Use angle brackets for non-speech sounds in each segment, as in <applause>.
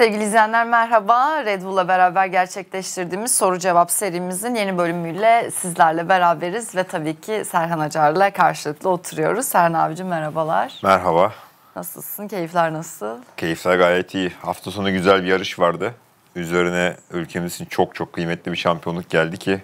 Sevgili izleyenler merhaba. Red Bull'la beraber gerçekleştirdiğimiz soru cevap serimizin yeni bölümüyle sizlerle beraberiz ve tabii ki Serhan Acar'la karşılıklı oturuyoruz. Serhan abicim merhabalar. Merhaba. Nasılsın? Keyifler nasıl? Keyifler gayet iyi. Hafta sonu güzel bir yarış vardı. Üzerine ülkemiz için çok çok kıymetli bir şampiyonluk geldi ki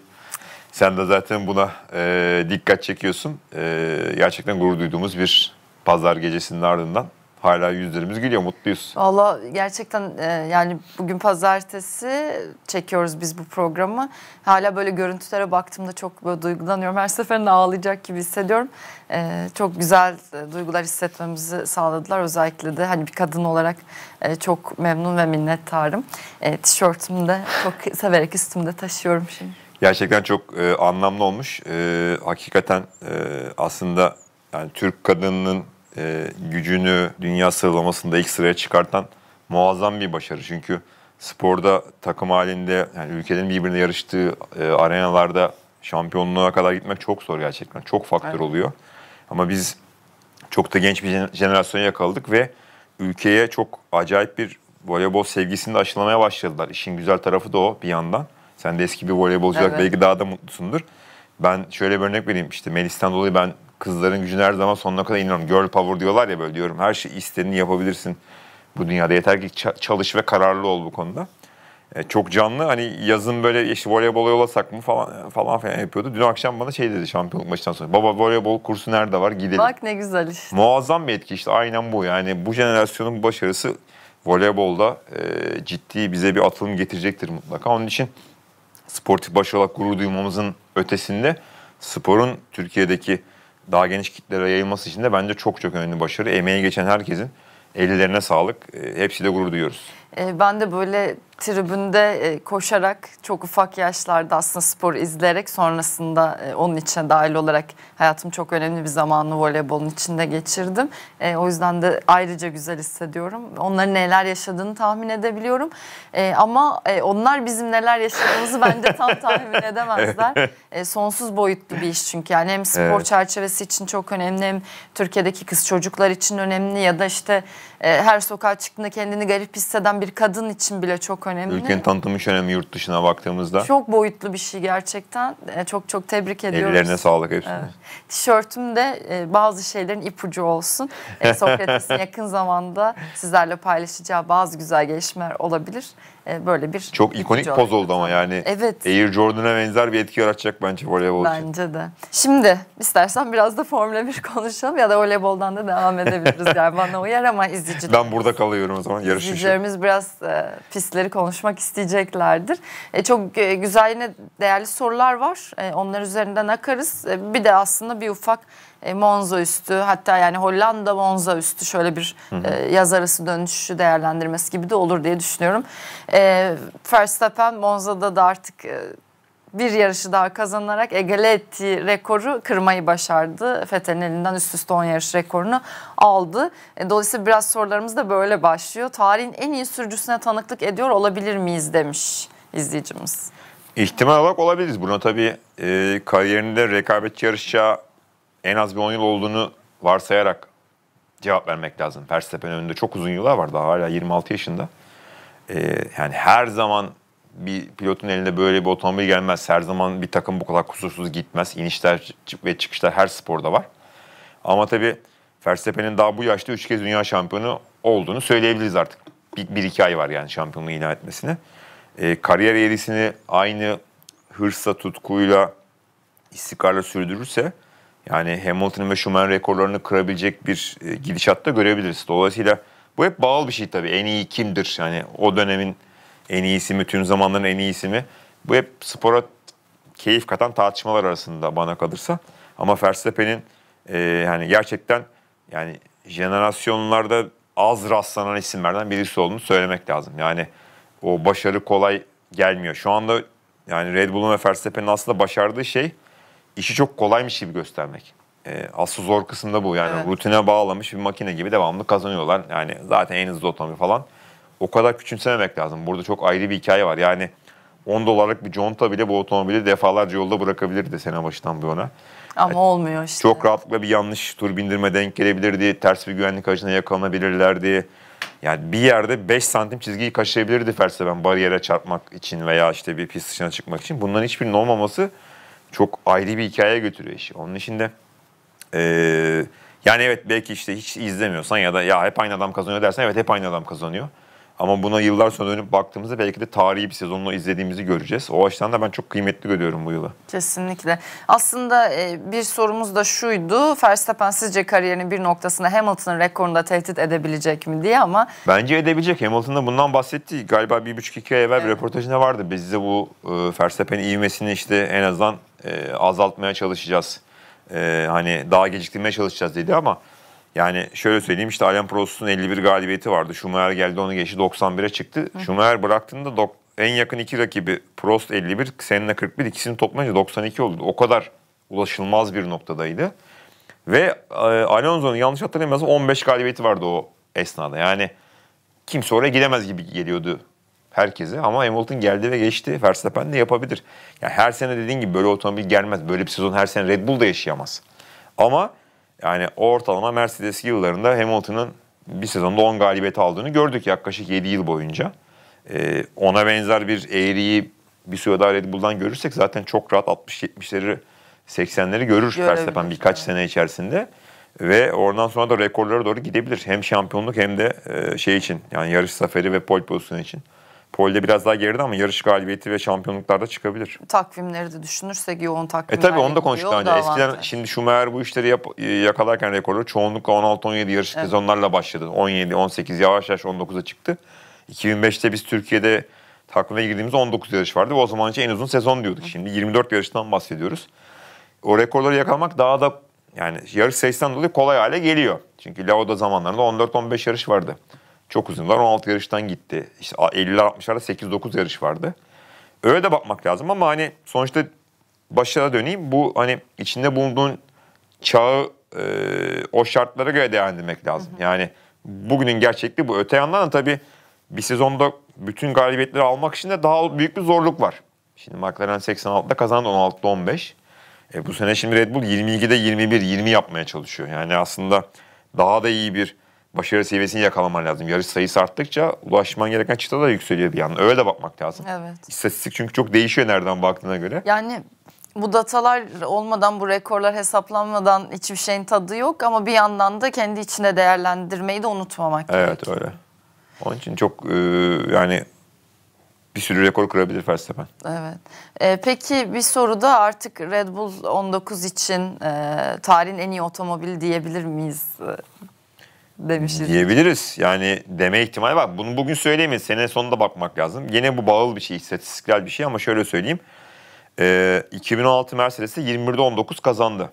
sen de zaten buna e, dikkat çekiyorsun. E, gerçekten gurur duyduğumuz bir pazar gecesinin ardından hala yüzlerimiz gülüyor, mutluyuz. Valla gerçekten e, yani bugün pazartesi çekiyoruz biz bu programı. Hala böyle görüntülere baktığımda çok böyle duygulanıyorum. Her seferinde ağlayacak gibi hissediyorum. E, çok güzel e, duygular hissetmemizi sağladılar. Özellikle de hani bir kadın olarak e, çok memnun ve minnettarım. E, tişörtümü de çok severek üstümde taşıyorum şimdi. Gerçekten çok e, anlamlı olmuş. E, hakikaten e, aslında yani Türk kadınının e, gücünü dünya sıralamasında ilk sıraya çıkartan muazzam bir başarı. Çünkü sporda takım halinde yani ülkelerin birbirine yarıştığı e, arenalarda şampiyonluğa kadar gitmek çok zor gerçekten. Çok faktör evet. oluyor. Ama biz çok da genç bir jenerasyona yakaladık ve ülkeye çok acayip bir voleybol sevgisini de aşılamaya başladılar. İşin güzel tarafı da o bir yandan. Sen de eski bir voleybolcu olarak evet. belki daha da mutlusundur. Ben şöyle bir örnek vereyim. İşte Melis'ten dolayı ben kızların gücüne her zaman sonuna kadar inanıyorum. Girl power diyorlar ya böyle diyorum. Her şey istediğini yapabilirsin bu dünyada. Yeter ki çalış ve kararlı ol bu konuda. E, çok canlı hani yazın böyle işte voleybol olasak mı falan falan falan yapıyordu. Dün akşam bana şey dedi şampiyonluk maçından sonra. Baba voleybol kursu nerede var gidelim. Bak ne güzel işte. Muazzam bir etki işte aynen bu. Yani bu jenerasyonun başarısı voleybolda e, ciddi bize bir atılım getirecektir mutlaka. Onun için sportif başarı gurur duymamızın ötesinde sporun Türkiye'deki daha geniş kitlere yayılması için de bence çok çok önemli başarı. Emeği geçen herkesin ellerine sağlık. E, hepsi de gurur duyuyoruz. E, ben de böyle tribünde e, koşarak çok ufak yaşlarda aslında spor izleyerek sonrasında e, onun içine dahil olarak hayatım çok önemli bir zamanı voleybolun içinde geçirdim. E, o yüzden de ayrıca güzel hissediyorum. Onların neler yaşadığını tahmin edebiliyorum. Ama onlar bizim neler yaşadığımızı bence tam tahmin edemezler. Sonsuz boyutlu bir iş çünkü yani hem spor evet. çerçevesi için çok önemli hem Türkiye'deki kız çocuklar için önemli ya da işte her sokağa çıktığında kendini garip hisseden bir kadın için bile çok önemli. Ülkenin tanıtımı hiç önemli yurt dışına baktığımızda. Çok boyutlu bir şey gerçekten. E, çok çok tebrik ediyoruz. Ellerine sağlık hepsine. Evet. Tişörtümde e, bazı şeylerin ipucu olsun. <laughs> Sokrates'in yakın zamanda sizlerle paylaşacağı bazı güzel gelişmeler olabilir. E, böyle bir Çok ikonik poz oldu ama yani. Evet. Air Jordan'a benzer bir etki yaratacak bence voleybol bence için. Bence de. Şimdi istersen biraz da Formula 1 konuşalım ya da voleyboldan da devam edebiliriz yani bana uyar ama izleyiciler. Ben burada kalıyorum o zaman yarış İzleyicilerimiz için. biraz e, pistleri konuşmak isteyeceklerdir. E, çok e, güzel yine değerli sorular var. E, onlar üzerinden akarız. E, bir de aslında bir ufak e, Monza üstü hatta yani Hollanda Monza üstü şöyle bir hı hı. E, yaz arası dönüşü değerlendirmesi gibi de olur diye düşünüyorum. E, Verstappen Monza'da da artık e, bir yarışı daha kazanarak egale ettiği rekoru kırmayı başardı. Fethel'in elinden üst üste 10 yarış rekorunu aldı. E, dolayısıyla biraz sorularımız da böyle başlıyor. Tarihin en iyi sürücüsüne tanıklık ediyor olabilir miyiz demiş izleyicimiz. İhtimal olarak olabiliriz. Buna tabii e, kariyerinde rekabetçi yarışacağı en az bir 10 yıl olduğunu varsayarak cevap vermek lazım. Verstappen'in önünde çok uzun yıllar var daha hala 26 yaşında. Ee, yani her zaman bir pilotun elinde böyle bir otomobil gelmez. Her zaman bir takım bu kadar kusursuz gitmez. İnişler ve çıkışlar her sporda var. Ama tabii Verstappen'in daha bu yaşta 3 kez dünya şampiyonu olduğunu söyleyebiliriz artık. Bir, bir iki ay var yani şampiyonluğu ilan etmesine. Ee, kariyer eğrisini aynı hırsa, tutkuyla, istikrarla sürdürürse yani Hamilton ve Schumacher rekorlarını kırabilecek bir e, gidişatta görebiliriz. Dolayısıyla bu hep bağlı bir şey tabii. En iyi kimdir? Yani o dönemin en iyisi mi, tüm zamanların en iyisi mi? Bu hep spora keyif katan tartışmalar arasında bana kalırsa. Ama Verstappen'in e, yani gerçekten yani jenerasyonlarda az rastlanan isimlerden birisi olduğunu söylemek lazım. Yani o başarı kolay gelmiyor. Şu anda yani Red Bull'un ve Verstappen'in aslında başardığı şey işi çok kolaymış gibi göstermek. E, asıl zor kısımda bu yani evet. rutine bağlamış bir makine gibi devamlı kazanıyorlar. Yani zaten en hızlı otomobil falan. O kadar küçümsememek lazım. Burada çok ayrı bir hikaye var. Yani 10 dolarlık bir conta bile bu otomobili defalarca yolda bırakabilirdi sene başından bu yana. Ama yani olmuyor işte. Çok rahatlıkla bir yanlış tur bindirme denk gelebilirdi. Ters bir güvenlik aracına yakalanabilirlerdi. Yani bir yerde 5 santim çizgiyi kaçırabilirdi felsefen bariyere çarpmak için veya işte bir pist dışına çıkmak için. Bunların hiçbirinin olmaması çok ayrı bir hikayeye götürüyor işi. Onun için de e, yani evet belki işte hiç izlemiyorsan ya da ya hep aynı adam kazanıyor dersen evet hep aynı adam kazanıyor. Ama buna yıllar sonra dönüp baktığımızda belki de tarihi bir sezonla izlediğimizi göreceğiz. O açıdan da ben çok kıymetli görüyorum bu yılı. Kesinlikle. Aslında e, bir sorumuz da şuydu. Verstappen sizce kariyerinin bir noktasında Hamilton'ın rekorunu tehdit edebilecek mi diye ama... Bence edebilecek. Hamilton da bundan bahsetti. Galiba bir buçuk iki ay evvel evet. bir röportajında vardı. Biz bu e, Verstappen'in ivmesini işte en azından e, azaltmaya çalışacağız. E, hani daha geciktirmeye çalışacağız dedi ama yani şöyle söyleyeyim işte Alain Prost'un 51 galibiyeti vardı. Schumacher geldi onu geçti 91'e çıktı. Hı. Schumacher bıraktığında dok, en yakın iki rakibi Prost 51, Senna 41 ikisini toplayınca 92 oldu. O kadar ulaşılmaz bir noktadaydı. Ve e, Alonso'nun yanlış hatırlamıyorsam 15 galibiyeti vardı o esnada. Yani kimse oraya gidemez gibi geliyordu herkese ama Hamilton geldi ve geçti. Verstappen de yapabilir. Yani her sene dediğin gibi böyle otomobil gelmez. Böyle bir sezon her sene Red Bull da yaşayamaz. Ama yani ortalama Mercedes yıllarında Hamilton'ın bir sezonda 10 galibiyet aldığını gördük yaklaşık 7 yıl boyunca. Ee, ona benzer bir eğriyi bir süre daha Red Bull'dan görürsek zaten çok rahat 60-70'leri 80'leri görür Verstappen birkaç sene içerisinde. Ve oradan sonra da rekorlara doğru gidebilir. Hem şampiyonluk hem de e, şey için yani yarış zaferi ve pole pozisyonu için. Pol'de biraz daha geride ama yarış galibiyeti ve şampiyonluklarda çıkabilir. Takvimleri de düşünürsek yoğun takvimler. E tabii onu da konuştuk daha önce. Eskiden avantaj. şimdi Schumacher bu işleri yap, e, yakalarken rekoru çoğunlukla 16-17 yarış evet. sezonlarla başladı. 17-18 yavaş yavaş 19'a çıktı. 2005'te biz Türkiye'de takvime girdiğimiz 19 yarış vardı ve o zaman için en uzun sezon diyorduk. Hı. Şimdi 24 yarıştan bahsediyoruz. O rekorları yakalamak daha da yani yarış sayısından dolayı kolay hale geliyor. Çünkü Laoda zamanlarında 14-15 yarış vardı. Çok uzun var. 16 yarıştan gitti. İşte 50'ler 60'larda 8-9 yarış vardı. Öyle de bakmak lazım ama hani sonuçta başına döneyim. Bu hani içinde bulunduğun çağı e, o şartlara göre değerlendirmek lazım. Hı hı. Yani bugünün gerçekliği bu. Öte yandan da tabii bir sezonda bütün galibiyetleri almak için de daha büyük bir zorluk var. Şimdi McLaren 86'da kazandı 16'da 15. E, bu sene şimdi Red Bull 22'de 21 20 yapmaya çalışıyor. Yani aslında daha da iyi bir başarı seviyesini yakalaman lazım. Yarış sayısı arttıkça ulaşman gereken çıta da yükseliyor bir yandan. Öyle de bakmak lazım. Evet. İstatistik çünkü çok değişiyor nereden baktığına göre. Yani bu datalar olmadan, bu rekorlar hesaplanmadan hiçbir şeyin tadı yok ama bir yandan da kendi içine değerlendirmeyi de unutmamak evet, gerekiyor. Evet öyle. Onun için çok e, yani bir sürü rekor kırabilir Verstappen. Evet. E, peki bir soru da artık Red Bull 19 için e, tarihin en iyi otomobili diyebilir miyiz? demişiz. Diyebiliriz. Yani deme ihtimali var. Bunu bugün söyleyemeyiz. Sene sonunda bakmak lazım. Yine bu bağlı bir şey, istatistikler bir şey ama şöyle söyleyeyim. E, 2016 Mercedes'e 21'de 19 kazandı.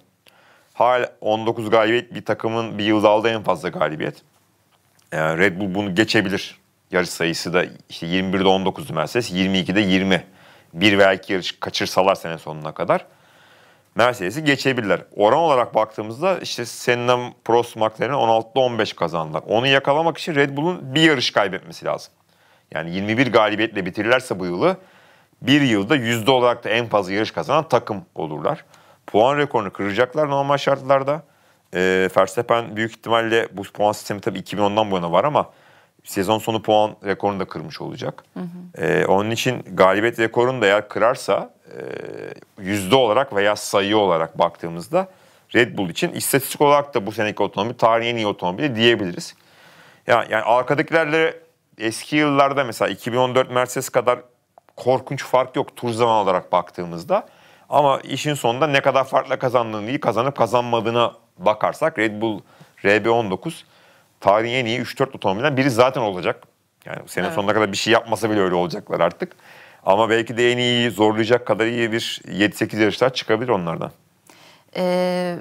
hal 19 galibiyet bir takımın bir yılda aldığı en fazla galibiyet. Yani ee, Red Bull bunu geçebilir. Yarış sayısı da işte 21'de 19'du Mercedes, 22'de 20. Bir veya iki yarış kaçırsalar sene sonuna kadar. Mercedes'i geçebilirler. Oran olarak baktığımızda işte Senna, Prost, McLaren 16'da 15 kazandılar. Onu yakalamak için Red Bull'un bir yarış kaybetmesi lazım. Yani 21 galibiyetle bitirirlerse bu yılı bir yılda yüzde olarak da en fazla yarış kazanan takım olurlar. Puan rekorunu kıracaklar normal şartlarda. E, Verstappen büyük ihtimalle bu puan sistemi tabii 2010'dan bu yana var ama sezon sonu puan rekorunu da kırmış olacak. Hı hı. E, ee, onun için galibiyet rekorunu da eğer kırarsa e, yüzde olarak veya sayı olarak baktığımızda Red Bull için istatistik olarak da bu seneki otomobil tarihin en iyi otomobili diyebiliriz. Yani, yani arkadakilerle eski yıllarda mesela 2014 Mercedes kadar korkunç fark yok tur zaman olarak baktığımızda. Ama işin sonunda ne kadar farkla kazandığını değil kazanıp kazanmadığına bakarsak Red Bull RB19 tarihin en iyi 3-4 otomobilden biri zaten olacak. Yani sene evet. sonuna kadar bir şey yapmasa bile öyle olacaklar artık. Ama belki de en iyi zorlayacak kadar iyi bir 7-8 yarışlar çıkabilir onlardan. Ee,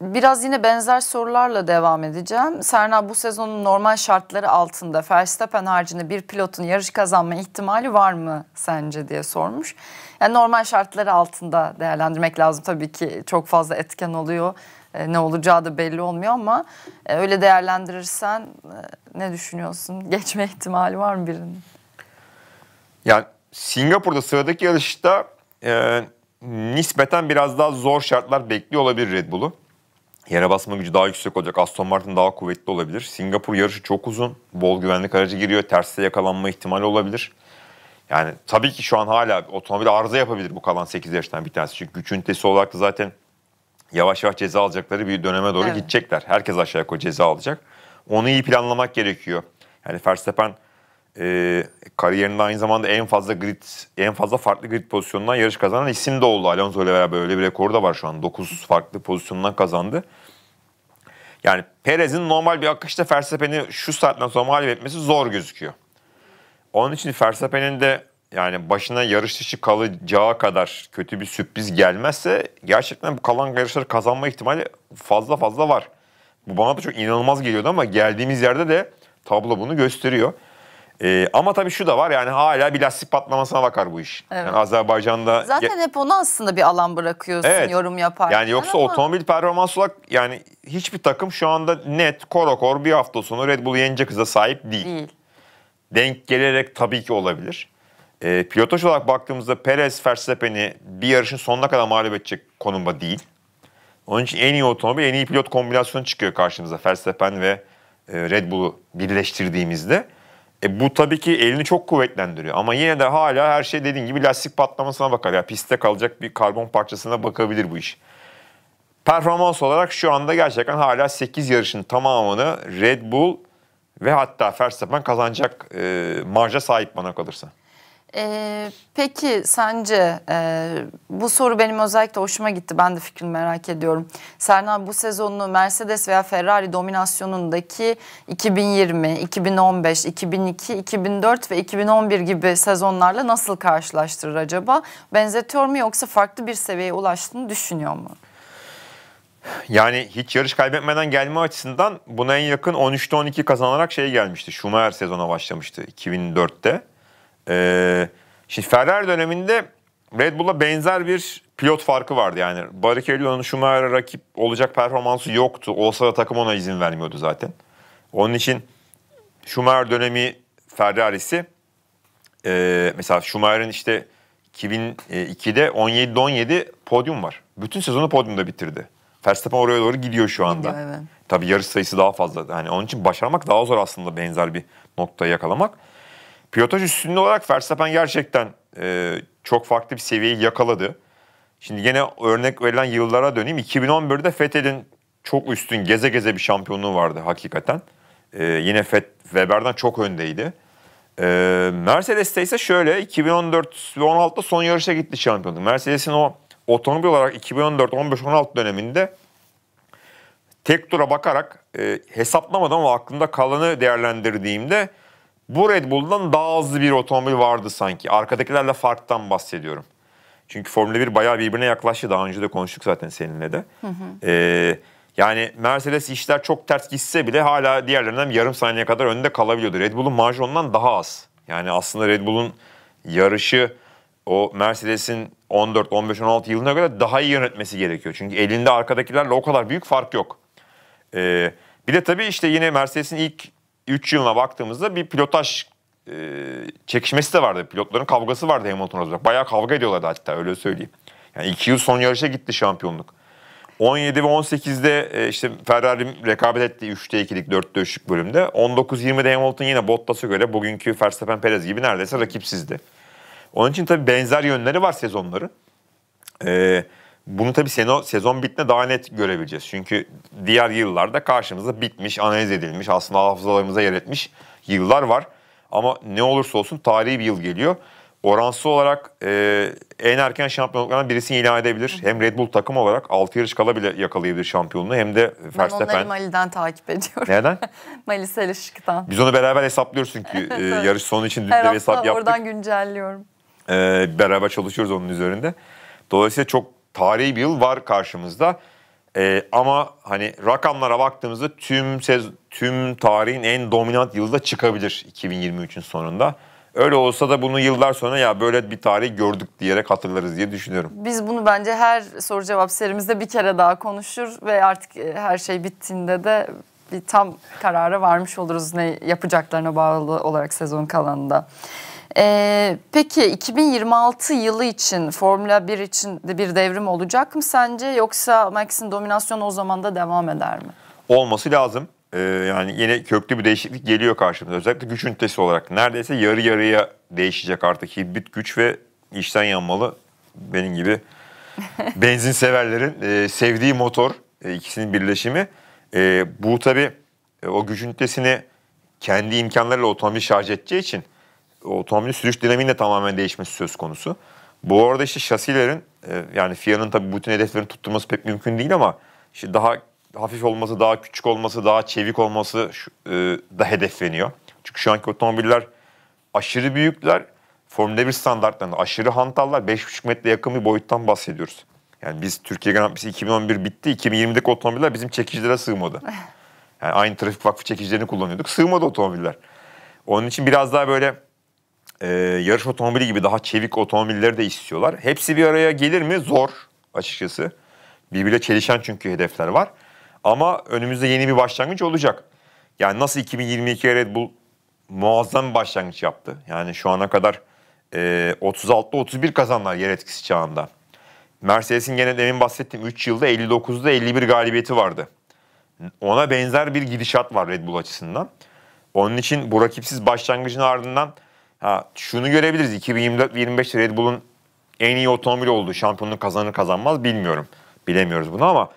biraz yine benzer sorularla devam edeceğim. Serna bu sezonun normal şartları altında Verstappen haricinde bir pilotun yarış kazanma ihtimali var mı sence diye sormuş. Yani normal şartları altında değerlendirmek lazım tabii ki çok fazla etken oluyor. E, ne olacağı da belli olmuyor ama e, öyle değerlendirirsen e, ne düşünüyorsun? <laughs> Geçme ihtimali var mı birinin? Yani Singapur'da sıradaki yarışta e, nispeten biraz daha zor şartlar bekliyor olabilir Red Bull'u. Yere basma gücü daha yüksek olacak. Aston Martin daha kuvvetli olabilir. Singapur yarışı çok uzun. Bol güvenlik aracı giriyor. Terste yakalanma ihtimali olabilir. Yani tabii ki şu an hala otomobil arıza yapabilir bu kalan 8 yarıştan bir tanesi. Çünkü güç ünitesi olarak da zaten yavaş yavaş ceza alacakları bir döneme doğru evet. gidecekler. Herkes aşağı yukarı ceza alacak. Onu iyi planlamak gerekiyor. Yani Verstappen e, kariyerinde aynı zamanda en fazla grid, en fazla farklı grid pozisyonundan yarış kazanan isim de oldu. Alonso ile beraber öyle bir rekoru da var şu an. 9 farklı pozisyondan kazandı. Yani Perez'in normal bir akışta Verstappen'i şu saatten sonra mağlup etmesi zor gözüküyor. Onun için Verstappen'in de yani başına yarış dışı kalacağı kadar kötü bir sürpriz gelmezse gerçekten bu kalan yarışları kazanma ihtimali fazla fazla var. Bu bana da çok inanılmaz geliyordu ama geldiğimiz yerde de tablo bunu gösteriyor. Ee, ama tabii şu da var yani hala bir lastik patlamasına bakar bu iş. Evet. Yani Azerbaycan'da... Zaten hep ona aslında bir alan bırakıyorsun evet. yorum yaparken. Yani yoksa ama... otomobil performans olarak yani hiçbir takım şu anda net korokor bir hafta sonu Red Bull'u yenecek hıza sahip değil. değil. Denk gelerek tabii ki olabilir. E, pilotaj olarak baktığımızda Perez Verstappen'i bir yarışın sonuna kadar mağlup edecek konumda değil. Onun için en iyi otomobil, en iyi pilot kombinasyonu çıkıyor karşımıza. Verstappen ve e, Red Bull'u birleştirdiğimizde. E, bu tabii ki elini çok kuvvetlendiriyor. Ama yine de hala her şey dediğin gibi lastik patlamasına bakar. Ya yani piste kalacak bir karbon parçasına bakabilir bu iş. Performans olarak şu anda gerçekten hala 8 yarışın tamamını Red Bull ve hatta Verstappen kazanacak e, marja sahip bana kalırsa. Ee, peki sence e, bu soru benim özellikle hoşuma gitti. Ben de fikrini merak ediyorum. Serna bu sezonunu Mercedes veya Ferrari dominasyonundaki 2020, 2015, 2002, 2004 ve 2011 gibi sezonlarla nasıl karşılaştırır acaba? Benzetiyor mu yoksa farklı bir seviyeye ulaştığını düşünüyor mu? Yani hiç yarış kaybetmeden gelme açısından buna en yakın 13'te 12 kazanarak şey gelmişti. Schumacher sezona başlamıştı 2004'te. Ee, şimdi Ferrari döneminde Red Bull'a benzer bir pilot farkı vardı yani. Barrichello'nun Schumacher'a rakip olacak performansı yoktu. Olsa da takım ona izin vermiyordu zaten. Onun için Schumacher dönemi Ferrari'si e, mesela Schumacher'in işte 2002'de 17'de 17 podyum var. Bütün sezonu podyumda bitirdi. Verstappen oraya doğru gidiyor şu anda. Gidiyor, evet. Tabii yarış sayısı daha fazla. yani onun için başarmak daha zor aslında benzer bir noktayı yakalamak. Pilotaj üstünlüğü olarak Verstappen gerçekten e, çok farklı bir seviyeyi yakaladı. Şimdi yine örnek verilen yıllara döneyim. 2011'de Fethel'in çok üstün geze geze bir şampiyonluğu vardı hakikaten. E, yine Feth, Weber'den çok öndeydi. E, Mercedes'te ise şöyle 2014 ve 16'da son yarışa gitti şampiyonluk. Mercedes'in o otomobil olarak 2014, 15, 16 döneminde tek tura bakarak e, hesaplamadan ama aklımda kalanı değerlendirdiğimde bu Red Bull'dan daha hızlı bir otomobil vardı sanki. Arkadakilerle farktan bahsediyorum. Çünkü Formula 1 bayağı birbirine yaklaştı. Daha önce de konuştuk zaten seninle de. Hı hı. Ee, yani Mercedes işler çok ters gitse bile hala diğerlerinden yarım saniye kadar önde kalabiliyordu. Red Bull'un marjı ondan daha az. Yani aslında Red Bull'un yarışı o Mercedes'in 14, 15, 16 yılına göre daha iyi yönetmesi gerekiyor. Çünkü elinde arkadakilerle o kadar büyük fark yok. Ee, bir de tabii işte yine Mercedes'in ilk 3 yılına baktığımızda bir pilotaj e, çekişmesi de vardı. Pilotların kavgası vardı Hamilton Rosberg. Bayağı kavga ediyorlardı hatta öyle söyleyeyim. Yani 2 yıl son yarışa gitti şampiyonluk. 17 ve 18'de e, işte Ferrari rekabet etti 3'te 2'lik 4'te 3'lük bölümde. 19-20'de Hamilton yine Bottas'a göre bugünkü Verstappen Perez gibi neredeyse rakipsizdi. Onun için tabii benzer yönleri var sezonları. Eee bunu tabii sezon, sezon bittiğinde daha net görebileceğiz. Çünkü diğer yıllarda karşımıza bitmiş, analiz edilmiş, aslında hafızalarımıza yer etmiş yıllar var. Ama ne olursa olsun tarihi bir yıl geliyor. Oransız olarak e, en erken şampiyonluklardan birisini ilan edebilir. Hem Red Bull takım olarak 6 yarış kala bile yakalayabilir şampiyonluğu hem de Verstappen. Ben onları Mali'den takip ediyorum. Neden? <laughs> Mali Selişik'ten. Biz onu beraber hesaplıyoruz çünkü <laughs> e, yarış sonu için dün hesap yaptık. Her hafta oradan güncelliyorum. E, beraber çalışıyoruz onun üzerinde. Dolayısıyla çok tarihi bir yıl var karşımızda. Ee, ama hani rakamlara baktığımızda tüm sez tüm tarihin en dominant yılı da çıkabilir 2023'ün sonunda. Öyle olsa da bunu yıllar sonra ya böyle bir tarih gördük diyerek hatırlarız diye düşünüyorum. Biz bunu bence her soru cevap serimizde bir kere daha konuşur ve artık e, her şey bittiğinde de bir tam karara varmış oluruz ne yapacaklarına bağlı olarak sezon kalanında. Ee, peki 2026 yılı için Formula 1 için de bir devrim olacak mı sence yoksa Max'in dominasyonu o zaman da devam eder mi? Olması lazım. Ee, yani yine köklü bir değişiklik geliyor karşımıza. Özellikle güç ünitesi olarak. Neredeyse yarı yarıya değişecek artık hibrit güç ve içten yanmalı benim gibi <laughs> benzin severlerin e, sevdiği motor e, ikisinin birleşimi. E, bu tabii e, o güç ünitesini kendi imkanlarıyla otomobil şarj edeceği için otomobilin sürüş dinamiğinin de tamamen değişmesi söz konusu. Bu arada işte şasilerin e, yani FIA'nın tabii bütün hedeflerini tutturması pek mümkün değil ama işte daha hafif olması, daha küçük olması, daha çevik olması e, da hedefleniyor. Çünkü şu anki otomobiller aşırı büyükler. Formula 1 standartlarında aşırı hantallar 5,5 metre yakın bir boyuttan bahsediyoruz. Yani biz Türkiye Grand Prix'si 2011 bitti. 2020'deki otomobiller bizim çekicilere sığmadı. <laughs> Yani aynı trafik vakfı çekicilerini kullanıyorduk. Sığmadı otomobiller. Onun için biraz daha böyle e, yarış otomobili gibi daha çevik otomobilleri de istiyorlar. Hepsi bir araya gelir mi? Zor açıkçası. Birbiriyle çelişen çünkü hedefler var. Ama önümüzde yeni bir başlangıç olacak. Yani nasıl 2022 Red Bull muazzam bir başlangıç yaptı. Yani şu ana kadar e, 36'da 31 kazanlar yer etkisi çağında. Mercedes'in gene demin bahsettiğim 3 yılda 59'da 51 galibiyeti vardı. Ona benzer bir gidişat var Red Bull açısından. Onun için bu rakipsiz başlangıcın ardından Ha, şunu görebiliriz. 2024-25 Red Bull'un en iyi otomobil olduğu şampiyonluk kazanır kazanmaz bilmiyorum. Bilemiyoruz bunu ama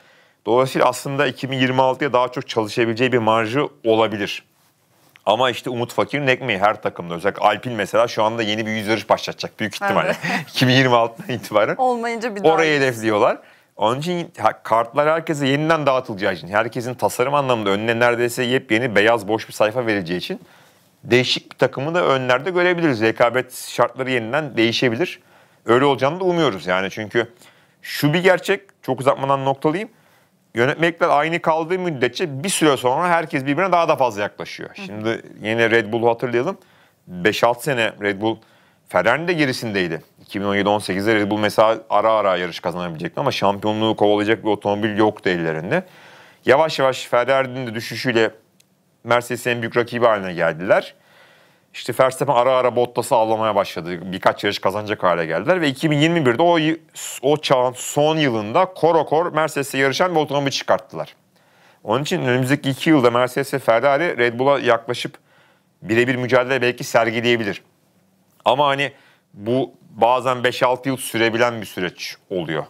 dolayısıyla aslında 2026'ya daha çok çalışabileceği bir marjı olabilir. Ama işte Umut fakir, ekmeği her takımda. Özellikle Alpin mesela şu anda yeni bir yüz yarış başlatacak büyük ihtimalle. Evet. <laughs> 2026'dan itibaren. Olmayınca bir daha. Oraya hedefliyorlar. Onun için kartlar herkese yeniden dağıtılacağı için, herkesin tasarım anlamında önüne neredeyse yepyeni beyaz boş bir sayfa vereceği için değişik bir takımı da önlerde görebiliriz. Rekabet şartları yeniden değişebilir. Öyle olacağını da umuyoruz yani çünkü şu bir gerçek çok uzatmadan noktalayayım. Yönetmekler aynı kaldığı müddetçe bir süre sonra herkes birbirine daha da fazla yaklaşıyor. Şimdi yine Red Bull'u hatırlayalım. 5-6 sene Red Bull Ferrari de gerisindeydi. 2017-18'de Red Bull mesela ara ara yarış kazanabilecekti ama şampiyonluğu kovalayacak bir otomobil yoktu ellerinde. Yavaş yavaş Ferrari'nin de düşüşüyle Mercedes'in en büyük rakibi haline geldiler. İşte Verstappen ara ara Bottas'ı avlamaya başladı. Birkaç yarış kazanacak hale geldiler ve 2021'de o, o çağın son yılında korokor Mercedes'e yarışan bir otomobil çıkarttılar. Onun için önümüzdeki iki yılda Mercedes ve Ferrari Red Bull'a yaklaşıp birebir mücadele belki sergileyebilir. Ama hani bu bazen 5-6 yıl sürebilen bir süreç oluyor.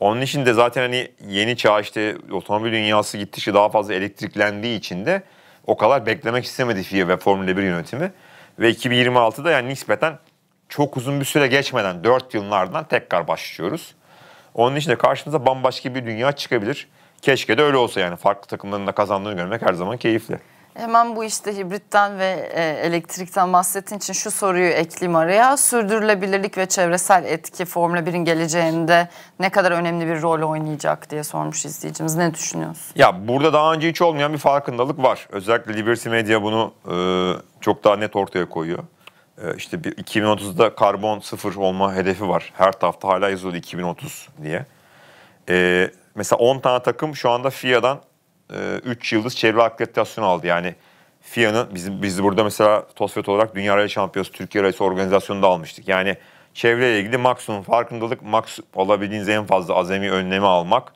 Onun için de zaten hani yeni çağ işte otomobil dünyası gittikçe daha fazla elektriklendiği için de o kadar beklemek istemedi FIA ve Formula 1 yönetimi. Ve 2026'da yani nispeten çok uzun bir süre geçmeden 4 yılın tekrar başlıyoruz. Onun için de karşımıza bambaşka bir dünya çıkabilir. Keşke de öyle olsa yani farklı takımların da kazandığını görmek her zaman keyifli. Hemen bu işte hibritten ve e, elektrikten bahsettiğin için şu soruyu ekleyeyim araya. Sürdürülebilirlik ve çevresel etki Formula 1'in geleceğinde ne kadar önemli bir rol oynayacak diye sormuş izleyicimiz. Ne düşünüyorsun? Ya burada daha önce hiç olmayan bir farkındalık var. Özellikle Liberty Media bunu e, çok daha net ortaya koyuyor. E, işte işte 2030'da karbon sıfır olma hedefi var. Her tarafta hala yazılıyor 2030 diye. mesela 10 tane takım şu anda FIA'dan 3 ee, yıldız çevre akreditasyonu aldı. Yani FIA'nın bizim biz burada mesela TOSFET olarak Dünya Rally Şampiyonası Türkiye Rallisi organizasyonunda almıştık. Yani çevreyle ilgili maksimum farkındalık, maks olabildiğiniz en fazla azami önlemi almak,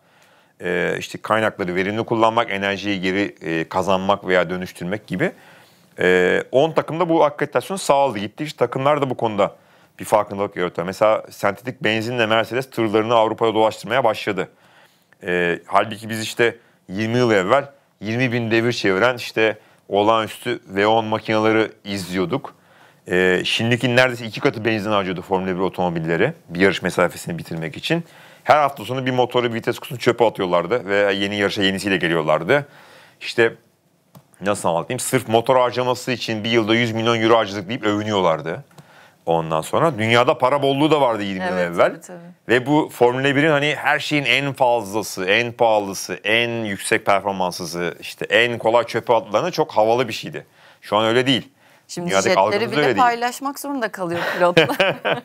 e, işte kaynakları verimli kullanmak, enerjiyi geri e, kazanmak veya dönüştürmek gibi 10 e, takımda bu akreditasyonu sağladı. Gitti işte takımlar da bu konuda bir farkındalık yaratıyor. Mesela sentetik benzinle Mercedes tırlarını Avrupa'ya dolaştırmaya başladı. E, halbuki biz işte 20 yıl evvel 20 bin devir çeviren işte olağanüstü V10 makineleri izliyorduk. E, şimdiki neredeyse iki katı benzin harcıyordu Formula 1 otomobilleri bir yarış mesafesini bitirmek için. Her hafta sonu bir motoru, bir vites kutusunu çöpe atıyorlardı ve yeni yarışa yenisiyle geliyorlardı. İşte nasıl anlatayım? Sırf motor harcaması için bir yılda 100 milyon euro harcadık deyip övünüyorlardı. Ondan sonra dünyada para bolluğu da vardı 20 evet, yıl evvel. Tabii, tabii. Ve bu Formula 1'in hani her şeyin en fazlası, en pahalısı, en yüksek performansısı, işte en kolay çöpe atılanı çok havalı bir şeydi. Şu an öyle değil. Şimdi Dünyadaki jetleri bile paylaşmak değil. zorunda kalıyor pilotlar. <laughs>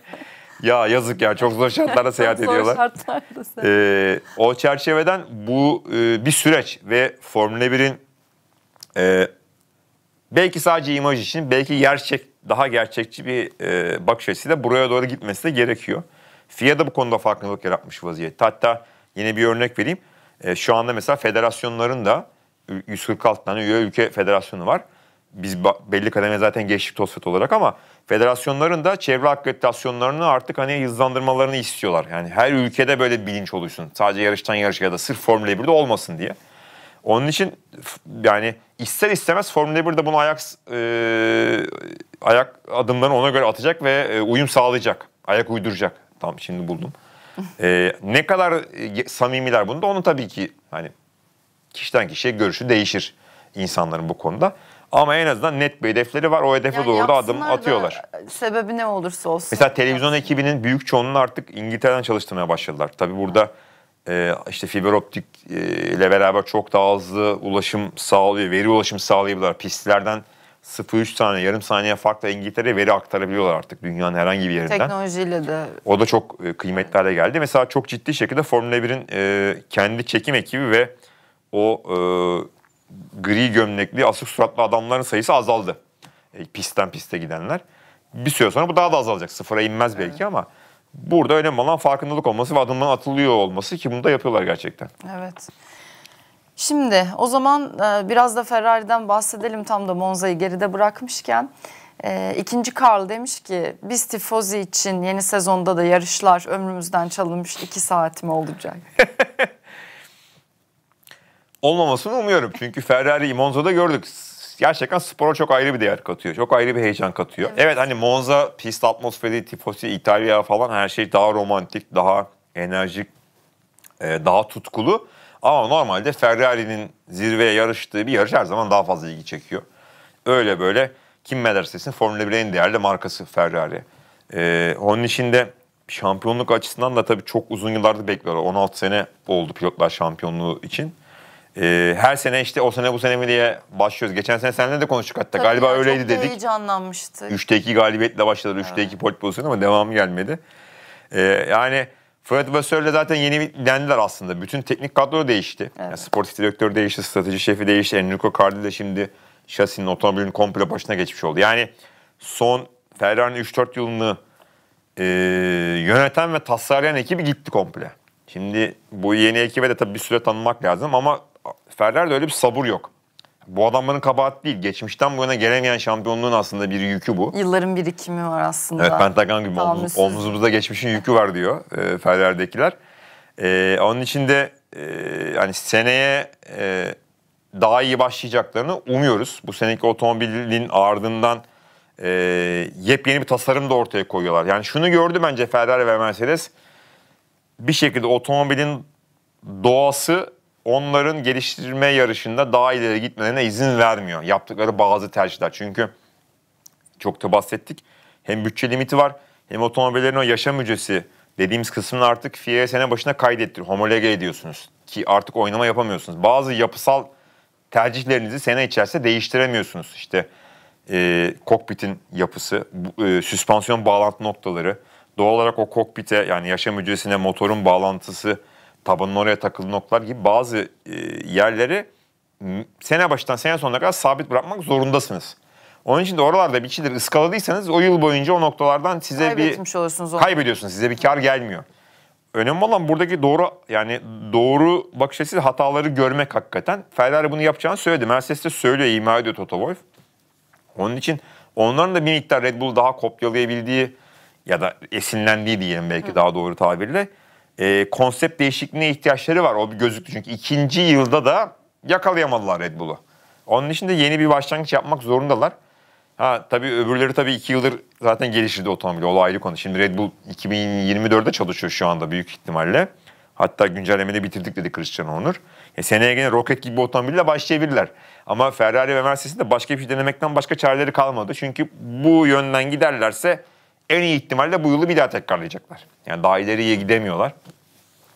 ya yazık ya çok zor şartlarda seyahat zor ediyorlar. Şartlarda seyahat. Ee, o çerçeveden bu e, bir süreç ve Formula 1'in e, belki sadece imaj için belki gerçek daha gerçekçi bir e, bakış açısıyla buraya doğru gitmesi de gerekiyor. FIA da bu konuda farkındalık yaratmış vaziyette. Hatta yine bir örnek vereyim. E, şu anda mesela federasyonların da 146 tane üye ülke federasyonu var. Biz belli kademe zaten geçtik TOSFET olarak ama federasyonların da çevre akreditasyonlarını artık hani hızlandırmalarını istiyorlar. Yani her ülkede böyle bilinç oluşsun. Sadece yarıştan yarışa ya da sırf Formula 1'de olmasın diye. Onun için yani ister istemez Formula 1'de bunu ayak e, ayak adımlarını ona göre atacak ve e, uyum sağlayacak. Ayak uyduracak. Tam şimdi buldum. e, ne kadar e, samimiler bunda onu tabii ki hani kişiden kişiye görüşü değişir insanların bu konuda. Ama en azından net bir hedefleri var. O hedefe yani doğru da adım atıyorlar. Da sebebi ne olursa olsun. Mesela televizyon ekibinin büyük çoğunluğu artık İngiltere'den çalıştırmaya başladılar. Tabii burada ha e, işte fiber optik e, ile beraber çok daha hızlı ulaşım sağlıyor, veri ulaşım sağlayabiliyorlar. Pistlerden 0-3 saniye, yarım saniye farkla İngiltere'ye veri aktarabiliyorlar artık dünyanın herhangi bir yerinden. Teknolojiyle de. O da çok e, kıymetli hale geldi. Mesela çok ciddi şekilde Formula 1'in e, kendi çekim ekibi ve o gri gömlekli, asık suratlı adamların sayısı azaldı. pistten piste gidenler. Bir süre sonra bu daha da azalacak. Sıfıra inmez belki evet. ama Burada önemli olan farkındalık olması ve adımların atılıyor olması ki bunu da yapıyorlar gerçekten. Evet. Şimdi o zaman e, biraz da Ferrari'den bahsedelim tam da Monza'yı geride bırakmışken. E, ikinci Karl demiş ki biz tifozi için yeni sezonda da yarışlar ömrümüzden çalınmış iki saat mi olacak? <laughs> Olmamasını umuyorum çünkü Ferrari Monza'da gördük gerçekten spora çok ayrı bir değer katıyor. Çok ayrı bir heyecan katıyor. Evet, evet hani Monza pist atmosferi, tifosi, İtalya falan her şey daha romantik, daha enerjik, e, daha tutkulu. Ama normalde Ferrari'nin zirveye yarıştığı bir yarış her zaman daha fazla ilgi çekiyor. Öyle böyle kim Mercedes'in Formula 1'in en değerli markası Ferrari. Ee, onun içinde şampiyonluk açısından da tabii çok uzun yıllardır bekliyorlar. 16 sene oldu pilotlar şampiyonluğu için. Ee, her sene işte o sene bu sene mi diye başlıyoruz. Geçen sene seninle de konuştuk hatta. Tabii Galiba ya, öyleydi çok da dedik. heyecanlanmıştık. 3'te 2 galibiyetle başladılar. 3'te 2 pole pozisyonu ama devamı gelmedi. Ee, yani Fırat Vasör'le zaten yeni dendiler aslında. Bütün teknik kadro değişti. Evet. Yani sportif direktör değişti, strateji şefi değişti. Enrico Cardi de şimdi şasinin otomobilin komple başına geçmiş oldu. Yani son Ferrari'nin 3-4 yılını e, yöneten ve tasarlayan ekibi gitti komple. Şimdi bu yeni ekibe de tabii bir süre tanımak lazım ama Ferrer'de öyle bir sabur yok. Bu adamların kabahat değil. Geçmişten bu yana gelemeyen şampiyonluğun aslında bir yükü bu. Yılların birikimi var aslında. Evet Pentagon gibi omuz, omuzumuzda geçmişin yükü var diyor e, Ferrer'dekiler. E, onun için de e, hani seneye e, daha iyi başlayacaklarını umuyoruz. Bu seneki otomobilin ardından e, yepyeni bir tasarım da ortaya koyuyorlar. Yani şunu gördü bence Ferrari ve Mercedes. Bir şekilde otomobilin doğası onların geliştirme yarışında daha ileri gitmelerine izin vermiyor. Yaptıkları bazı tercihler. Çünkü çok da bahsettik. Hem bütçe limiti var hem otomobillerin o yaşam hücresi dediğimiz kısmını artık FIA sene başına kaydettir. Homologe ediyorsunuz ki artık oynama yapamıyorsunuz. Bazı yapısal tercihlerinizi sene içerisinde değiştiremiyorsunuz. İşte e, kokpitin yapısı, bu, e, süspansiyon bağlantı noktaları, doğal olarak o kokpite yani yaşam hücresine motorun bağlantısı tabanın oraya takılı noktalar gibi bazı e, yerleri sene baştan sene sonuna kadar sabit bırakmak zorundasınız. Onun için de oralarda bir şeyler ıskaladıysanız o yıl boyunca o noktalardan size Kaybetmiş bir olursunuz kaybediyorsunuz. Size bir kar gelmiyor. Önemli olan buradaki doğru yani doğru bakış açısı hataları görmek hakikaten. Ferrari bunu yapacağını söyledi. Mercedes de söylüyor, ima ediyor Toto Wolff. Onun için onların da bir miktar Red Bull daha kopyalayabildiği ya da esinlendiği diyelim belki Hı. daha doğru tabirle e, konsept değişikliğine ihtiyaçları var. O bir gözüktü çünkü ikinci yılda da yakalayamadılar Red Bull'u. Onun için de yeni bir başlangıç yapmak zorundalar. Ha tabii öbürleri tabii iki yıldır zaten gelişirdi otomobil. O ayrı konu. Şimdi Red Bull 2024'de çalışıyor şu anda büyük ihtimalle. Hatta güncellemede bitirdik dedi Christian Horner. E, seneye gene roket gibi bir otomobille başlayabilirler. Ama Ferrari ve Mercedes'in de başka bir şey denemekten başka çareleri kalmadı. Çünkü bu yönden giderlerse en iyi ihtimalle bu yılı bir daha tekrarlayacaklar. Yani daha ileriye gidemiyorlar.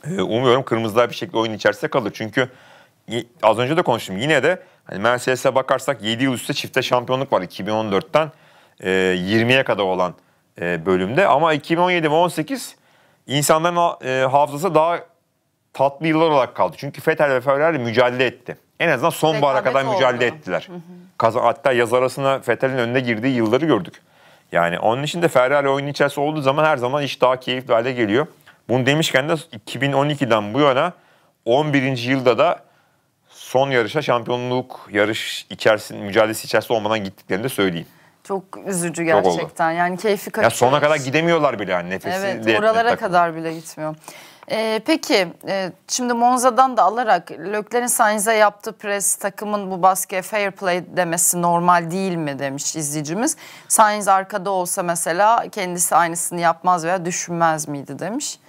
Ee, umuyorum kırmızılar bir şekilde oyun içerisinde kalır. Çünkü az önce de konuştum. Yine de hani Mercedes'e bakarsak 7 yıl üstte çifte şampiyonluk var 2014'ten 20'ye e, kadar olan e, bölümde. Ama 2017 ve 18 insanların e, hafızası daha tatlı yıllar olarak kaldı. Çünkü Fetel ve Ferrari mücadele etti. En azından sonbahara kadar oldu. mücadele ettiler. Hı hı. Hatta yaz arasında Fetel'in önüne girdiği yılları gördük. Yani onun için de Ferrari oyunun içerisinde olduğu zaman her zaman iş daha keyifli hale geliyor. Bunu demişken de 2012'den bu yana 11. yılda da son yarışa şampiyonluk yarış içerisinde mücadelesi içerisinde olmadan gittiklerini de söyleyeyim. Çok üzücü gerçekten. Çok yani keyfi kaçırıyor. Ya sona kadar gidemiyorlar bile yani nefesi. Evet, oralara kadar bile gitmiyor. Ee, peki e, şimdi Monza'dan da alarak Lökler'in Sainz'e yaptığı pres takımın bu baskıya fair play demesi normal değil mi demiş izleyicimiz. Sainz arkada olsa mesela kendisi aynısını yapmaz veya düşünmez miydi demiş.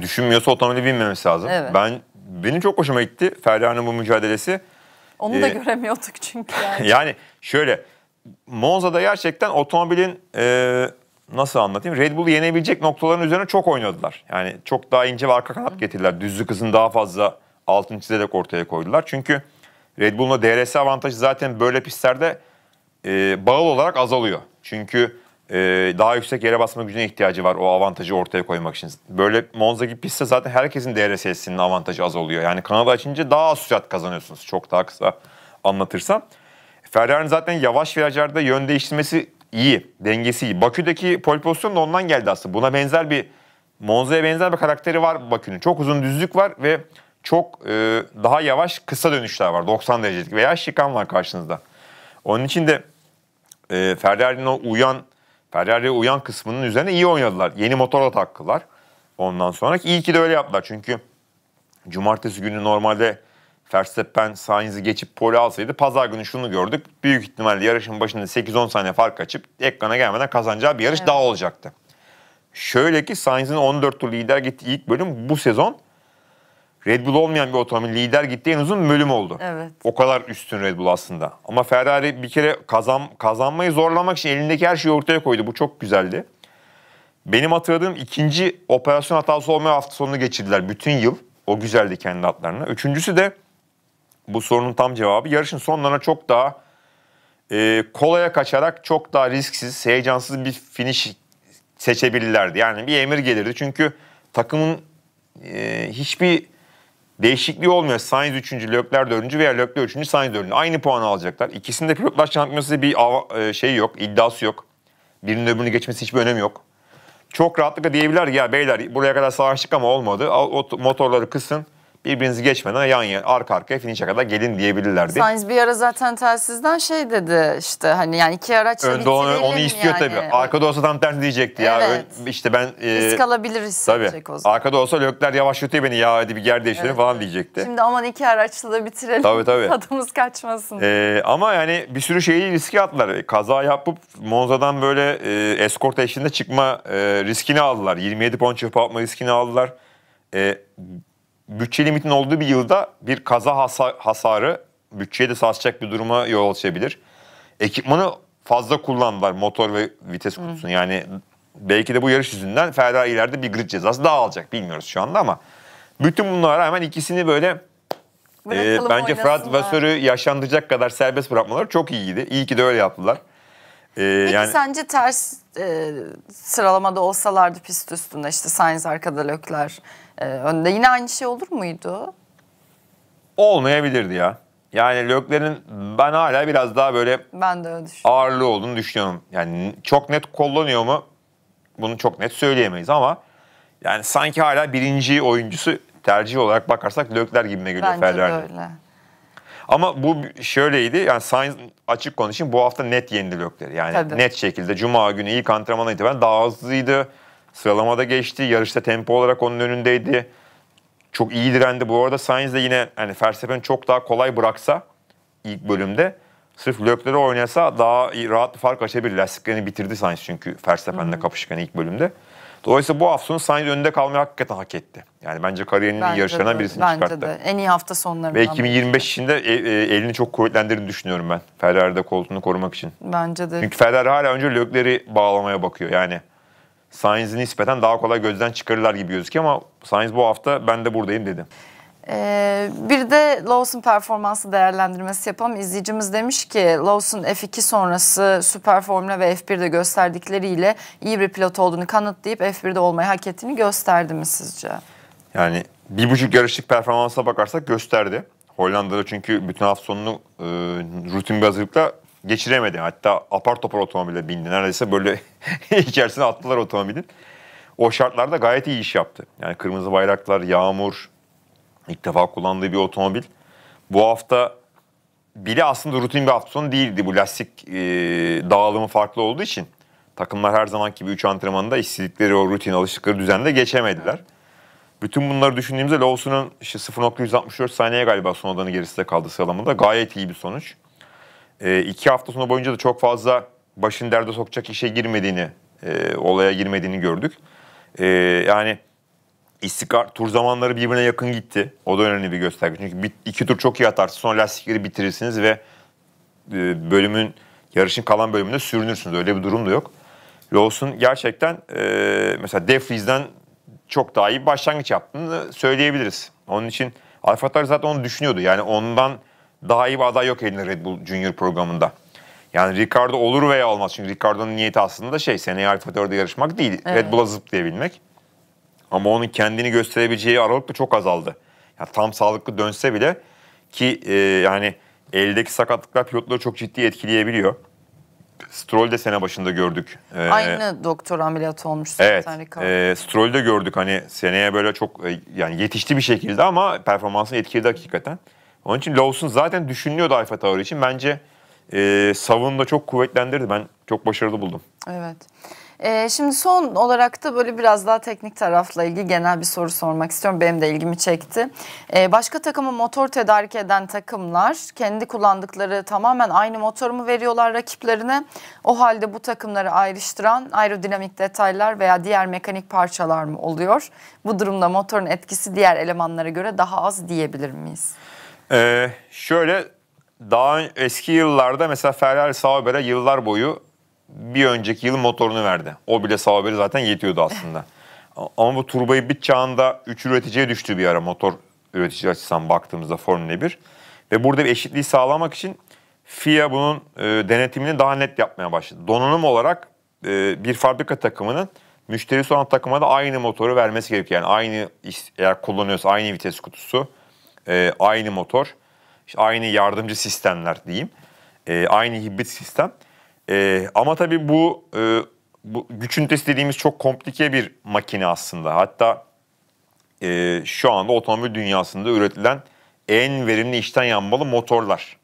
Düşünmüyorsa otomobili bilmemesi lazım. Evet. Ben Benim çok hoşuma gitti Ferra'nın bu mücadelesi. Onu ee, da göremiyorduk çünkü. Yani, <laughs> yani şöyle Monza'da gerçekten otomobilin... E, nasıl anlatayım? Red Bull'u yenebilecek noktaların üzerine çok oynadılar. Yani çok daha ince ve arka kanat getirdiler. Düzlük kızın daha fazla altın çizerek ortaya koydular. Çünkü Red Bull'un DRS avantajı zaten böyle pistlerde e, bağlı olarak azalıyor. Çünkü e, daha yüksek yere basma gücüne ihtiyacı var o avantajı ortaya koymak için. Böyle Monza gibi pistte zaten herkesin DRS'sinin avantajı azalıyor. Yani kanadı açınca daha az sürat kazanıyorsunuz. Çok daha kısa anlatırsam. Ferrari'nin zaten yavaş virajlarda yön değiştirmesi iyi, dengesi iyi. Bakü'deki pole pozisyon da ondan geldi aslında. Buna benzer bir, Monza'ya benzer bir karakteri var Bakü'nün. Çok uzun düzlük var ve çok e, daha yavaş kısa dönüşler var. 90 derecelik veya şikan var karşınızda. Onun için de e, Ferrari'nin o uyan, Ferrari uyan kısmının üzerine iyi oynadılar. Yeni motor da taktılar. Ondan sonra iyi ki de öyle yaptılar. Çünkü cumartesi günü normalde Verstappen Sainz'i geçip pole alsaydı pazar günü şunu gördük. Büyük ihtimalle yarışın başında 8-10 saniye fark açıp ekrana gelmeden kazanacağı bir yarış evet. daha olacaktı. Şöyle ki Sainz'in 14 tur lider gittiği ilk bölüm bu sezon Red Bull olmayan bir otomobil lider gittiği en uzun bölüm oldu. Evet. O kadar üstün Red Bull aslında. Ama Ferrari bir kere kazan, kazanmayı zorlamak için elindeki her şeyi ortaya koydu. Bu çok güzeldi. Benim hatırladığım ikinci operasyon hatası olmayan hafta sonunu geçirdiler bütün yıl. O güzeldi kendi atlarına. Üçüncüsü de bu sorunun tam cevabı. Yarışın sonlarına çok daha e, kolaya kaçarak çok daha risksiz, heyecansız bir finish seçebilirlerdi. Yani bir emir gelirdi. Çünkü takımın e, hiçbir değişikliği olmuyor. Sainz 3. Lökler 4. veya Lökler 3. Sainz 4. Aynı puanı alacaklar. İkisinde pilotlar şampiyonası bir e, şey yok, iddiası yok. Birinin öbürünü geçmesi hiçbir önemi yok. Çok rahatlıkla diyebilirler ya beyler buraya kadar savaştık ama olmadı. Al, motorları kısın birbirinizi geçmeden yan yana arka arkaya finişe kadar gelin diyebilirlerdi. Sainz bir ara zaten telsizden şey dedi işte hani yani iki araç Önde onu, onu istiyor yani. tabii. Arkada olsa tam tersi diyecekti evet. ya. Ön, işte ben e, risk alabilir hissedecek tabii. o zaman. Arkada olsa lökler yavaşlatıyor beni ya hadi bir yer değiştirelim evet. falan diyecekti. Şimdi aman iki araçla da bitirelim. Tabii tabii. Tadımız <laughs> kaçmasın. Ee, ama yani bir sürü şeyi riske attılar. E, kaza yapıp Monza'dan böyle e, eskort eşliğinde çıkma e, riskini aldılar. 27 puan çırpı atma riskini aldılar. E, bütçe limitinin olduğu bir yılda bir kaza hasarı bütçeye de sarsacak bir duruma yol açabilir. Ekipmanı fazla kullandılar motor ve vites kutusunu. Yani belki de bu yarış yüzünden Ferrari ileride bir grid cezası daha alacak bilmiyoruz şu anda ama bütün bunlara hemen ikisini böyle e, bence Fırat Vasör'ü yaşandıracak kadar serbest bırakmaları çok iyiydi. İyi ki de öyle yaptılar. Ee, Peki yani, sence ters e, sıralamada olsalardı pist üstünde işte Sainz arkada Lökler ee, önde. Yine aynı şey olur muydu? Olmayabilirdi ya. Yani Lökler'in ben hala biraz daha böyle ben de öyle ağırlığı olduğunu düşünüyorum. Yani çok net kullanıyor mu? Bunu çok net söyleyemeyiz ama yani sanki hala birinci oyuncusu tercih olarak bakarsak Lökler gibi mi geliyor Bence Ama bu şöyleydi yani Sainz açık konuşayım bu hafta net yendi Lökler Yani Tabii. net şekilde Cuma günü ilk antrenmana itibaren daha hızlıydı Sıralamada geçti. Yarışta tempo olarak onun önündeydi. Çok iyi direndi. Bu arada Sainz de yine hani Fersepen çok daha kolay bıraksa ilk bölümde sırf Lökler'e oynasa daha rahat bir fark açabilir. Lastiklerini bitirdi Sainz çünkü Fersepenle kapışırken ilk bölümde. Dolayısıyla bu hafta sonu Sainz önünde kalmayı hakikaten hak etti. Yani bence kariyerinin bence yarışlarından de, birisini bence çıkarttı. De. En iyi hafta sonlarından. Ve 2025 için de elini çok kuvvetlendirdiğini düşünüyorum ben. Ferrari'de koltuğunu korumak için. Bence de. Çünkü Ferrari hala önce Lökler'i bağlamaya bakıyor. Yani Sainz'i nispeten daha kolay gözden çıkarırlar gibi gözüküyor ama Sainz bu hafta ben de buradayım dedi. Ee, bir de Lawson performansı değerlendirmesi yapalım. İzleyicimiz demiş ki Lawson F2 sonrası Süper Formula ve F1'de gösterdikleriyle iyi bir pilot olduğunu kanıtlayıp F1'de olmayı hak ettiğini gösterdi mi sizce? Yani bir buçuk yarışlık performansa bakarsak gösterdi. Hollanda'da çünkü bütün hafta sonunu e, rutin bir hazırlıkla geçiremedi. Hatta apar topar otomobile bindi. Neredeyse böyle <laughs> içerisine attılar otomobilin. O şartlarda gayet iyi iş yaptı. Yani kırmızı bayraklar, yağmur, ilk defa kullandığı bir otomobil. Bu hafta bile aslında rutin bir hafta sonu değildi. Bu lastik e, dağılımı farklı olduğu için takımlar her zaman gibi 3 antrenmanda istedikleri o rutin alıştıkları düzende geçemediler. Bütün bunları düşündüğümüzde Lawson'un işte 0.164 saniye galiba son odanın gerisinde kaldı sıralamada. Gayet iyi bir sonuç e, iki hafta sonu boyunca da çok fazla başın derde sokacak işe girmediğini, e, olaya girmediğini gördük. E, yani istikrar tur zamanları birbirine yakın gitti. O da önemli bir gösterge. Çünkü bir, iki tur çok iyi atarsınız. Sonra lastikleri bitirirsiniz ve e, bölümün yarışın kalan bölümünde sürünürsünüz. Öyle bir durum da yok. Lawson gerçekten e, mesela Defriz'den çok daha iyi başlangıç yaptığını söyleyebiliriz. Onun için AlphaTauri zaten onu düşünüyordu. Yani ondan daha iyi bir aday yok elinde Red Bull Junior programında. Yani Ricardo olur veya olmaz. Çünkü Ricardo'nun niyeti aslında şey seneye Alfa 4'e yarışmak değil. Evet. Red Bull'a zıplayabilmek. Ama onun kendini gösterebileceği aralık da çok azaldı. Yani tam sağlıklı dönse bile ki e, yani eldeki sakatlıklar pilotları çok ciddi etkileyebiliyor. Stroll de sene başında gördük. Ee, Aynı doktor ameliyat olmuş evet, E, Stroll de gördük hani seneye böyle çok e, yani yetişti bir şekilde ama performansını etkiledi hakikaten. Onun için Lawson zaten düşünülüyordu Alfa Tauri için. Bence e, da çok kuvvetlendirdi. Ben çok başarılı buldum. Evet. Ee, şimdi son olarak da böyle biraz daha teknik tarafla ilgili genel bir soru sormak istiyorum. Benim de ilgimi çekti. Ee, başka takımı motor tedarik eden takımlar kendi kullandıkları tamamen aynı motor mu veriyorlar rakiplerine? O halde bu takımları ayrıştıran aerodinamik detaylar veya diğer mekanik parçalar mı oluyor? Bu durumda motorun etkisi diğer elemanlara göre daha az diyebilir miyiz? Ee, şöyle daha eski yıllarda mesela Ferrari Sauber'e yıllar boyu bir önceki yıl motorunu verdi. O bile Sauber'e zaten yetiyordu aslında. <laughs> Ama bu turbayı bit çağında 3 üreticiye düştü bir ara motor üretici açısından baktığımızda Formula 1. Ve burada bir eşitliği sağlamak için FIA bunun e, denetimini daha net yapmaya başladı. Donanım olarak e, bir fabrika takımının müşterisi olan takıma da aynı motoru vermesi gerekiyor. Yani aynı eğer kullanıyorsa aynı vites kutusu, e, aynı motor, işte aynı yardımcı sistemler diyeyim, e, aynı hibrit sistem. E, ama tabii bu, e, bu güç ünitesi dediğimiz çok komplike bir makine aslında. Hatta e, şu anda otomobil dünyasında üretilen en verimli işten yanmalı motorlar.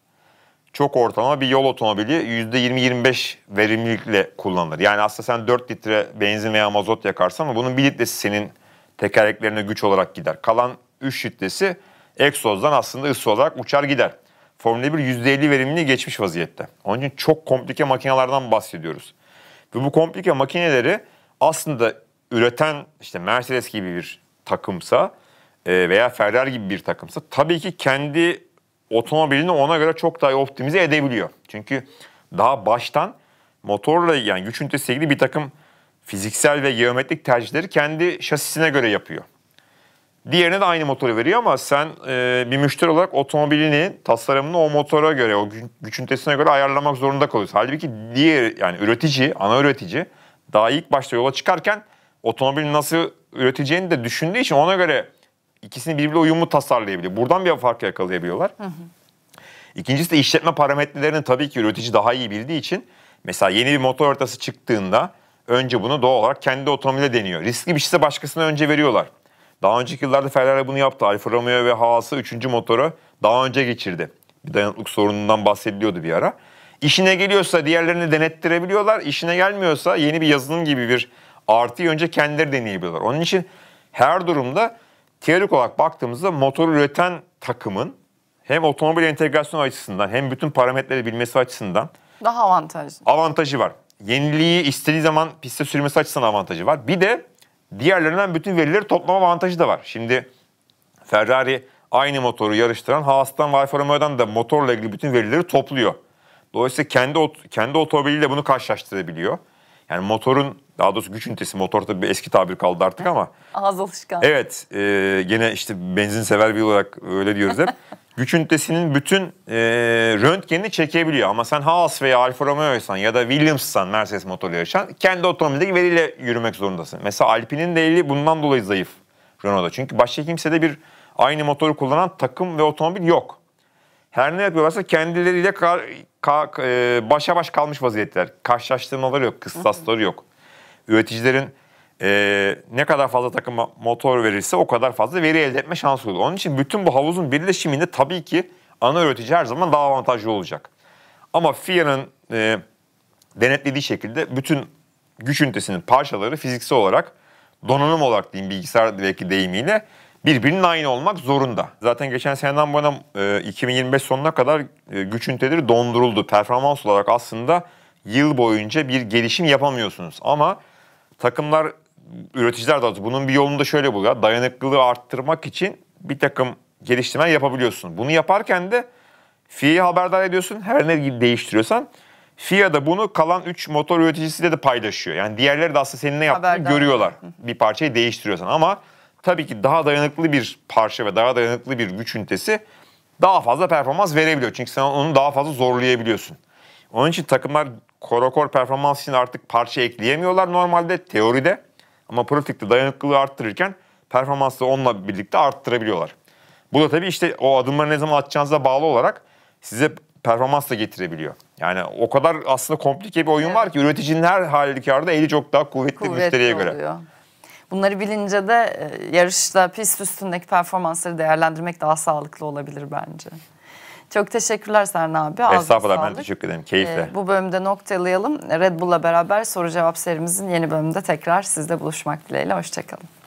Çok ortalama bir yol otomobili %20-25 verimlilikle kullanılır. Yani aslında sen 4 litre benzin veya mazot yakarsan ama bunun 1 litresi senin tekerleklerine güç olarak gider. Kalan 3 litresi egzozdan aslında ısı olarak uçar gider. Formula 1 %50 verimini geçmiş vaziyette. Onun için çok komplike makinelerden bahsediyoruz. Ve bu komplike makineleri aslında üreten işte Mercedes gibi bir takımsa e, veya Ferrari gibi bir takımsa tabii ki kendi otomobilini ona göre çok daha optimize edebiliyor. Çünkü daha baştan motorla yani güç ünitesiyle ilgili bir takım fiziksel ve geometrik tercihleri kendi şasisine göre yapıyor. Diğerine de aynı motoru veriyor ama sen e, bir müşteri olarak otomobilini, tasarımını o motora göre, o güç ünitesine göre ayarlamak zorunda kalıyorsun. Halbuki diğer yani üretici, ana üretici daha ilk başta yola çıkarken otomobilin nasıl üreteceğini de düşündüğü için ona göre ikisini birbiriyle uyumlu tasarlayabiliyor. Buradan bir fark yakalayabiliyorlar. Hı hı. İkincisi de işletme parametrelerini tabii ki üretici daha iyi bildiği için mesela yeni bir motor ortası çıktığında önce bunu doğal olarak kendi otomobile deniyor. Riskli bir şeyse başkasına önce veriyorlar. Daha önceki yıllarda Ferrari bunu yaptı. Alfa Romeo ve Haas'ı 3. motora daha önce geçirdi. Bir dayanıklık sorunundan bahsediliyordu bir ara. İşine geliyorsa diğerlerini denettirebiliyorlar. İşine gelmiyorsa yeni bir yazılım gibi bir artıyı önce kendileri deneyebiliyorlar. Onun için her durumda teorik olarak baktığımızda motor üreten takımın hem otomobil entegrasyon açısından hem bütün parametreleri bilmesi açısından daha avantajlı. Avantajı var. Yeniliği istediği zaman piste sürmesi açısından avantajı var. Bir de diğerlerinden bütün verileri toplama avantajı da var. Şimdi Ferrari aynı motoru yarıştıran Haas'tan Alfa Romeo'dan da motorla ilgili bütün verileri topluyor. Dolayısıyla kendi kendi otomobiliyle bunu karşılaştırabiliyor. Yani motorun daha doğrusu güç ünitesi motor tabii eski tabir kaldı artık ama. Ağız alışkan. Evet e, gene işte benzin sever bir olarak öyle diyoruz hep. <laughs> güç ünitesinin bütün e, röntgenini çekebiliyor. Ama sen Haas veya Alfa Romeo'ysan ya da Williams'san Mercedes motoru yarışan kendi otomobildeki veriyle yürümek zorundasın. Mesela Alpine'in de eli bundan dolayı zayıf Renault'da. Çünkü başka kimsede bir aynı motoru kullanan takım ve otomobil yok. Her ne yapıyorlarsa kendileriyle kar, ka, e, başa baş kalmış vaziyetler. Karşılaştırmaları yok, kıstasları yok. Üreticilerin e, ne kadar fazla takıma motor verirse o kadar fazla veri elde etme şansı olur. Onun için bütün bu havuzun birleşiminde tabii ki ana üretici her zaman daha avantajlı olacak. Ama FIA'nın e, denetlediği şekilde bütün güç ünitesinin parçaları fiziksel olarak donanım olarak diyeyim bilgisayar belki deyimiyle birbirinin aynı olmak zorunda. Zaten geçen seneden bu yana e, 2025 sonuna kadar e, güç üniteleri donduruldu. Performans olarak aslında yıl boyunca bir gelişim yapamıyorsunuz. Ama takımlar üreticiler de bunun bir yolunu da şöyle buluyor. Dayanıklılığı arttırmak için bir takım geliştirme yapabiliyorsun. Bunu yaparken de FIA'yı haberdar ediyorsun. Her ne gibi değiştiriyorsan FIA da bunu kalan 3 motor üreticisiyle de paylaşıyor. Yani diğerleri de aslında senin ne yaptığını haberdar. görüyorlar. bir parçayı değiştiriyorsan ama tabii ki daha dayanıklı bir parça ve daha dayanıklı bir güç ünitesi daha fazla performans verebiliyor. Çünkü sen onu daha fazla zorlayabiliyorsun. Onun için takımlar korokor performans için artık parça ekleyemiyorlar normalde teoride. Ama pratikte dayanıklılığı arttırırken performansı onunla birlikte arttırabiliyorlar. Bu da tabii işte o adımları ne zaman atacağınıza bağlı olarak size performans da getirebiliyor. Yani o kadar aslında komplike bir oyun evet. var ki üreticinin her halükarda eli çok daha kuvvetli, kuvvetli müşteriye oluyor. göre. Bunları bilince de e, yarışta pist üstündeki performansları değerlendirmek daha sağlıklı olabilir bence. Çok teşekkürler Serna abi. Estağfurullah ben teşekkür ederim. Keyifle. Ee, bu bölümde noktalayalım. Red Bull'la beraber soru cevap serimizin yeni bölümünde tekrar sizle buluşmak dileğiyle. Hoşçakalın.